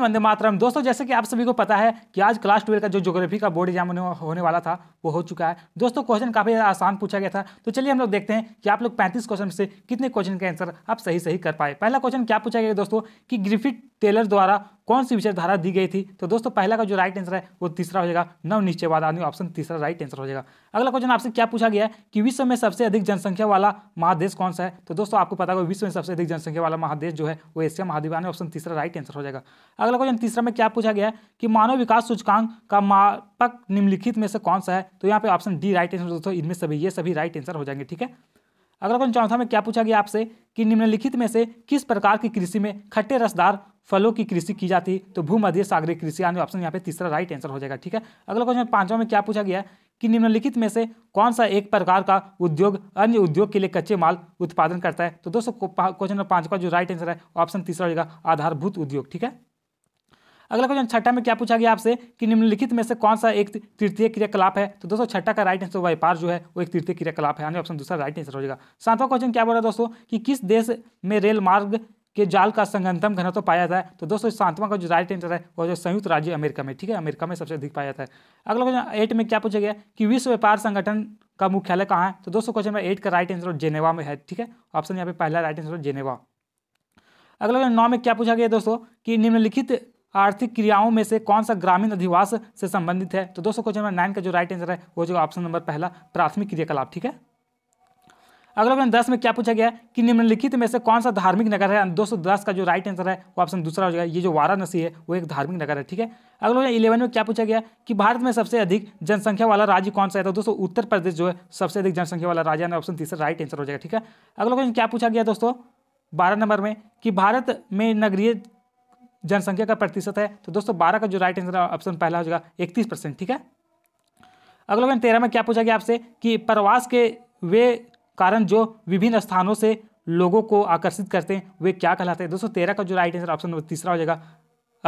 वंदे मातरम दोस्तों जैसे कि आप सभी को पता है कि आज क्लास ट्वेल्व का जो ज्योग्राफी का बोर्ड एग्जाम होने वाला था वो हो चुका है दोस्तों क्वेश्चन काफ़ी आसान पूछा गया था तो चलिए हम लोग देखते हैं कि आप लोग 35 क्वेश्चन से कितने क्वेश्चन के आंसर आप सही सही कर पाए पहला क्वेश्चन क्या पूछा गया दोस्तों की ग्रिफिट टेलर द्वारा कौन सी विचारधारा दी गई थी तो दोस्तों पहला का जो राइट आंसर है वो तीसरा हो जाएगा नव निश्चयवाद आदमी ऑप्शन तीसरा राइट आंसर हो जाएगा अगला क्वेश्चन आपसे क्या पूछा गया है कि विश्व में सबसे अधिक जनसंख्या वाला महादेश कौन सा है तो दोस्तों आपको पता होगा विश्व में सबसे अधिक जनसंख्या वाला महादेश जो है वो एशिया महाद्वीप आने ऑप्शन तीसरा राइट आंसर हो जाएगा अगला क्वेश्चन तीसरा में क्या पूछा गया कि मानव विकास सूचकांक का मापक निम्नलिखित में से कौन सा है तो यहाँ पे ऑप्शन डी राइट आंसर दोस्तों इनमें सभी ये सभी राइट आंसर हो जाएंगे ठीक है अगला क्वेश्चन चौथा में क्या पूछा गया आपसे कि निम्नलिखित में से किस प्रकार की कृषि में खट्टे रसदार फलों की कृषि की जाती तो भूमध्य सागरी कृषि आने ऑप्शन यहाँ पे तीसरा राइट आंसर हो जाएगा ठीक है अगला क्वेश्चन पांचवा में क्या पूछा गया कि निम्नलिखित में से कौन सा एक प्रकार का उद्योग अन्य उद्योग के लिए कच्चे माल उत्पादन करता है तो दोस्तों क्वेश्चन नंबर पांच का जो राइट आंसर है ऑप्शन तीसरा हो जाएगा आधारभूत उद्योग ठीक है अगला क्वेश्चन छठा में क्या पूछा गया आपसे कि निम्नलिखित में से कौन सा एक तृतीय क्रियाकलाप है तो दोस्तों छठा का राइट आंसर व्यापार जो है वो एक तृतीय क्रियाकलाप है ऑप्शन दूसरा राइट आंसर हो जाएगा सातवां क्वेश्चन क्या बोल रहा है दोस्तों कि किस देश में रेल मार्ग कि जाल का संगंतम घनत्व तो पाया जाए तो दोस्तों सांतवा का जो राइट आंसर है वो जो संयुक्त राज्य अमेरिका में ठीक है अमेरिका में सबसे अधिक पाया जाता है अगला क्वेश्चन एट में क्या पूछा गया कि विश्व व्यापार संगठन का मुख्यालय कहाँ है तो दोस्तों क्वेश्चन एट का राइट आंसर तो जेनेवा में है ठीक है ऑप्शन यहाँ पे पहला राइट आंसर तो जेनेवा अगला क्वेश्चन नौ में क्या पूछा गया दोस्तों कि निम्नलिखित आर्थिक क्रियाओं में से कौन सा ग्रामीण अधिवास से संबंधित है तो दोस्तों क्वेश्चन नंबर नाइन का जो राइट आंसर है वो जो ऑप्शन नंबर पहला प्राथमिक क्रियाकलाप ठीक है अगला क्वेश्चन दस में क्या पूछा गया कि निम्नलिखित में से कौन सा धार्मिक नगर है दो का जो राइट आंसर है वो ऑप्शन दूसरा हो जाएगा ये जो वाराणसी है वो एक धार्मिक नगर है ठीक है अगला प्रश्न इलेवन में क्या पूछा गया कि भारत में सबसे अधिक जनसंख्या वाला राज्य कौन सा है तो दोस्तों उत्तर प्रदेश जो है सबसे अधिक जनसंख्या वाला राज्य है ऑप्शन तीसरा राइट आंसर हो जाएगा ठीक है अगला क्वेश्चन क्या पूछा गया दोस्तों बारह नंबर में कि भारत में नगरीय जनसंख्या का प्रतिशत है तो दोस्तों बारह का जो राइट आंसर ऑप्शन पहला हो जाएगा इकतीस परसेंट ठीक है अगला क्वेश्चन तेरह में क्या पूछा गया आपसे कि प्रवास के वे कारण जो विभिन्न स्थानों से लोगों को आकर्षित करते हैं वे क्या कहलाते हैं दोस्तों तेरह का जो राइट आंसर ऑप्शन नंबर तीसरा हो जाएगा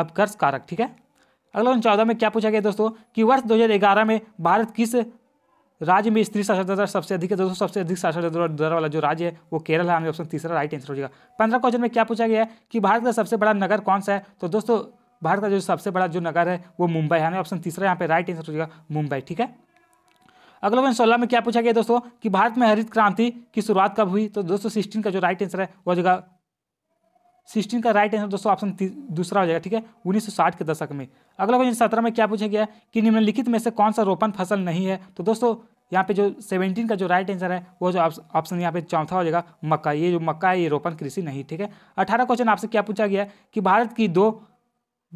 अपकर्ष कारक ठीक है अगला क्वेश्चन चौदह में क्या पूछा गया दोस्तों कि वर्ष ग्यारह में भारत किस राज्य में स्त्री साक्षरता दर सबसे अधिक है दोस्तों सबसे अधिक साक्षरता दर वाला जो राज्य है वो केरल है हमें ऑप्शन तीसरा राइट आंसर हो जाएगा पंद्रह क्वेश्चन में क्या पूछा गया है कि भारत का सबसे बड़ा नगर कौन सा है तो दोस्तों भारत का जो सबसे बड़ा जो नगर है वो मुंबई है हमें ऑप्शन तीसरा यहाँ पे राइट आंसर हो जाएगा मुंबई ठीक है अगला क्वेश्चन सोलह में क्या पूछा गया दोस्तों कि भारत में हरित क्रांति की शुरुआत कब हुई तो दोस्तों सिक्सटीन का जो राइट आंसर है वह जगह सिक्सटीन का राइट आंसर दोस्तों ऑप्शन दूसरा हो जाएगा ठीक है उन्नीस सौ साठ के दशक में अगला क्वेश्चन सत्रह में क्या पूछा गया कि निम्नलिखित में से कौन सा रोपण फसल नहीं है तो दोस्तों यहाँ पे जो सेवेंटीन का जो राइट आंसर है वो जो ऑप्शन यहाँ पे चौथा हो जाएगा मक्का ये जो मक्का है ये रोपण कृषि नहीं ठीक है अठारह क्वेश्चन आपसे क्या पूछा गया कि भारत की दो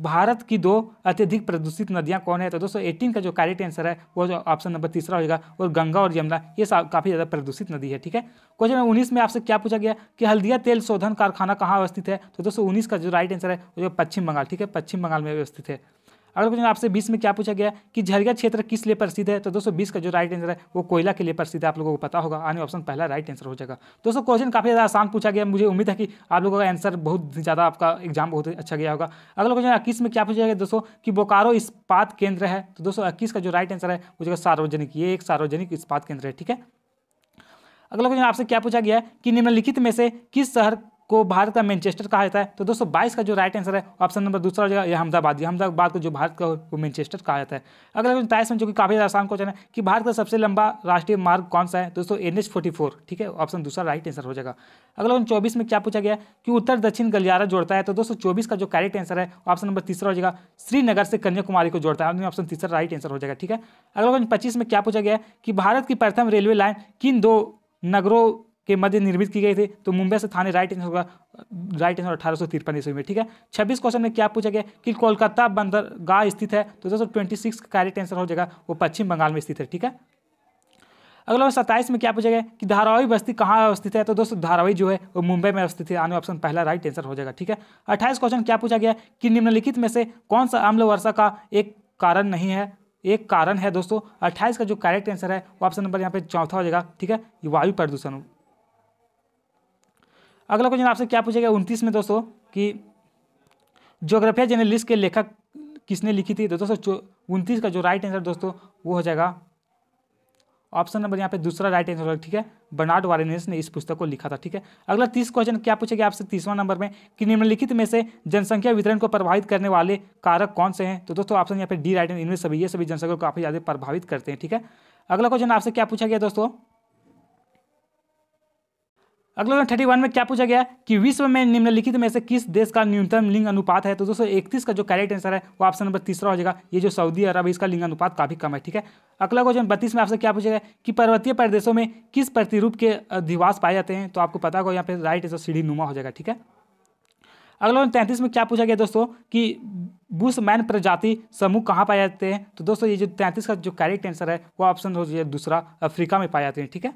भारत की दो अत्यधिक प्रदूषित नदियां कौन है तो दोस्तों एटीन का जो करेक्ट आंसर है वो जो ऑप्शन नंबर तीसरा होगा और गंगा और यमुना ये काफ़ी ज़्यादा प्रदूषित नदी है ठीक है क्वेश्चन नंबर उन्नीस में आपसे क्या पूछा गया कि हल्दिया तेल शोधन कारखाना कहाँ अवस्थित है तो दोस्तों उन्नीस का जो राइट आंसर है वो जो पश्चिम बंगाल ठीक है पश्चिम बंगाल में अवस्थित है अगला क्वेश्चन आपसे बीस में क्या पूछा गया कि झरिया क्षेत्र किस लिए प्रसिद्ध है तो दोस्तों बीस का जो राइट आंसर है वो कोयला के लिए प्रसिद्ध है आप लोगों को पता होगा आने ऑप्शन पहला राइट आंसर हो जाएगा दोस्तों क्वेश्चन काफ़ी ज़्यादा आसान पूछा गया मुझे उम्मीद है कि आप लोगों का आंसर बहुत ज़्यादा आपका एग्जाम बहुत अच्छा गया होगा अगला क्वेश्चन इक्कीस में क्या पूछा गया दोस्तों कि बोकारो इस्पात केंद्र है तो दोस्तों इक्कीस का जो राइट आंसर है वो जगह सार्वजनिक ये एक सार्वजनिक इस्पात केंद्र है ठीक है अगला क्वेश्चन आपसे क्या पूछा गया है कि निम्नलिखित में से किस शहर को भारत का मैनचेस्टर कहा जाता है तो दोस्तों बाईस का जो राइट आंसर है ऑप्शन नंबर दूसरा हो जाएगा यह अहमदाबाद यह अहमदाबाद को जो भारत का वो मैनचेस्टर कहा जाता है अगला क्वेश्चन ताइस में जो कि काफी आसान क्वेश्चन है कि भारत का सबसे लंबा राष्ट्रीय मार्ग कौन सा है तो दोस्तों एन एच फोर्टी फोर ठीक है ऑप्शन दूसरा राइट आंसर हो जाएगा अगला क्वेश्चन चौबीस में क्या पूछा गया कि उत्तर दक्षिण गलियारा जोड़ता है तो दोस्तों चौबीस का जो करेक्ट आंसर है ऑप्शन नंबर तीसरा हो जाएगा श्रीनगर से कन्याकुमारी को जोड़ता है ऑप्शन तीसरा राइट आंसर हो जाएगा ठीक है अगला क्वेश्चन पच्चीस में क्या पूछा गया कि भारत की प्रथम रेलवे लाइन किन दो नगरों के मध्य निर्मित की गई थी तो मुंबई से थाने राइट आंसर होगा राइट आंसर अठारह सौ तिरपन ईस्वी में ठीक है छब्बीस क्वेश्चन में क्या पूछा गया कि कोलकाता बंदरगाह स्थित है तो दोस्तों ट्वेंटी सिक्स का करेक्ट आंसर हो जाएगा वो पश्चिम बंगाल में स्थित है ठीक है अगला सत्ताईस में क्या पूछा गया कि धारावी बस्ती कहाँ अवस्थित है तो दोस्तों धारावी जो है वो मुंबई में अवस्थित है आने ऑप्शन पहला राइट आंसर हो जाएगा ठीक है अट्ठाईस क्वेश्चन क्या पूछा गया कि निम्नलिखित में से कौन सा अम्ल वर्षा का एक कारण नहीं है एक कारण है दोस्तों अट्ठाईस का जो करेक्ट आंसर है वो ऑप्शन नंबर यहाँ पे चौथा हो जाएगा ठीक है वायु प्रदूषण अगला क्वेश्चन आपसे क्या पूछेगा उनतीस में दोस्तों कि जोग्राफिया जर्नलिस्ट के लेखक किसने लिखी थी तो दोस्तों उनतीस का जो राइट आंसर दोस्तों वो हो जाएगा ऑप्शन नंबर यहाँ पे दूसरा राइट आंसर होगा ठीक है बर्नार्ड वारेनेस ने इस पुस्तक को लिखा था ठीक है अगला तीस क्वेश्चन क्या पूछेगा आपसे तीसवा नंबर में कि निम्नलिखित में से जनसंख्या वितरण को प्रभावित करने वाले कारक कौन से हैं तो दोस्तों ऑप्शन यहाँ पे डी राइट इनमें सभी ये सभी जनसंख्या को काफ़ी ज़्यादा प्रभावित करते हैं ठीक है अगला क्वेश्चन आपसे क्या पूछा गया दोस्तों अगला क्वेश्चन थर्टी वन में क्या पूछा गया कि विश्व में निम्नलिखित में से किस देश का न्यूनतम लिंग अनुपात है तो दोस्तों इकतीस का जो करेक्ट आंसर है वो ऑप्शन नंबर तीसरा हो जाएगा ये जो सऊदी अरब इसका लिंग अनुपात काफी कम है ठीक है अगला क्वेश्चन बत्तीस में आपसे क्या पूछा गया कि पर्वतीय प्रदेशों में किस प्रतिरूप के अधिवास पाए जाते हैं तो आपको पता होगा यहाँ पे राइट आंसर सीढ़ी नुमा हो जाएगा ठीक है अगला तैंतीस में क्या पूछा गया दोस्तों कि बुशमैन प्रजाति समूह कहाँ पाए जाते हैं तो दोस्तों ये जो तैंतीस का जो करेक्ट आंसर है वो ऑप्शन दूसरा अफ्रीका में पाए जाते हैं ठीक है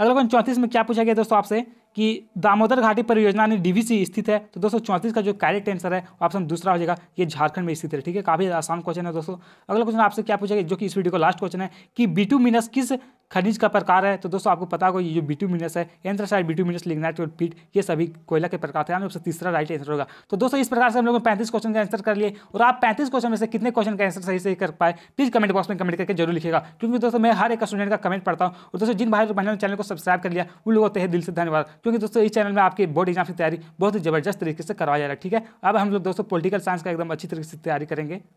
अगला क्वेश्चन चौंतीस में क्या पूछा गया दोस्तों आपसे कि दामोदर घाटी परियोजना यानी डीवीसी स्थित है तो दोस्तों चौंतीस का जो करेक्ट आंसर है ऑप्शन दूसरा हो जाएगा ये झारखंड में स्थित है ठीक है काफी आसान क्वेश्चन है दोस्तों अगला क्वेश्चन आपसे क्या पूछा गया जो कि इस वीडियो का लास्ट क्वेश्चन है कि बीटू मिनस किस खनिज का प्रकार है तो दोस्तों आपको पता होगा ये जो बिटूमिनस है एंथ्रासाइड बिटूमिनस लिग्नाइट और पीट ये सभी कोयला के प्रकार थे आपसे तीसरा राइट आंसर होगा तो दोस्तों इस प्रकार से हम लोग ने पैंतीस क्वेश्चन का आंसर कर लिए और आप पैंतीस क्वेश्चन में से कितने क्वेश्चन का आंसर सही से कर पाए प्लीज कमेंट बॉक्स में कमेंट करके जरूर लिखेगा क्योंकि दोस्तों मैं हर एक स्टूडेंट का कमेंट पढ़ता हूँ और दोस्तों जिन भाई बहनों ने चैनल को सब्सक्राइब कर लिया उन लोगों को दिल से धन्यवाद क्योंकि दोस्तों इस चैनल में आपकी बोर्ड एग्जाम की तैयारी बहुत ही जबरदस्त तरीके से करवाया जा रहा है ठीक है अब हम लोग दोस्तों पोलिटिकल साइंस का एकदम अच्छी तरीके से तैयारी करेंगे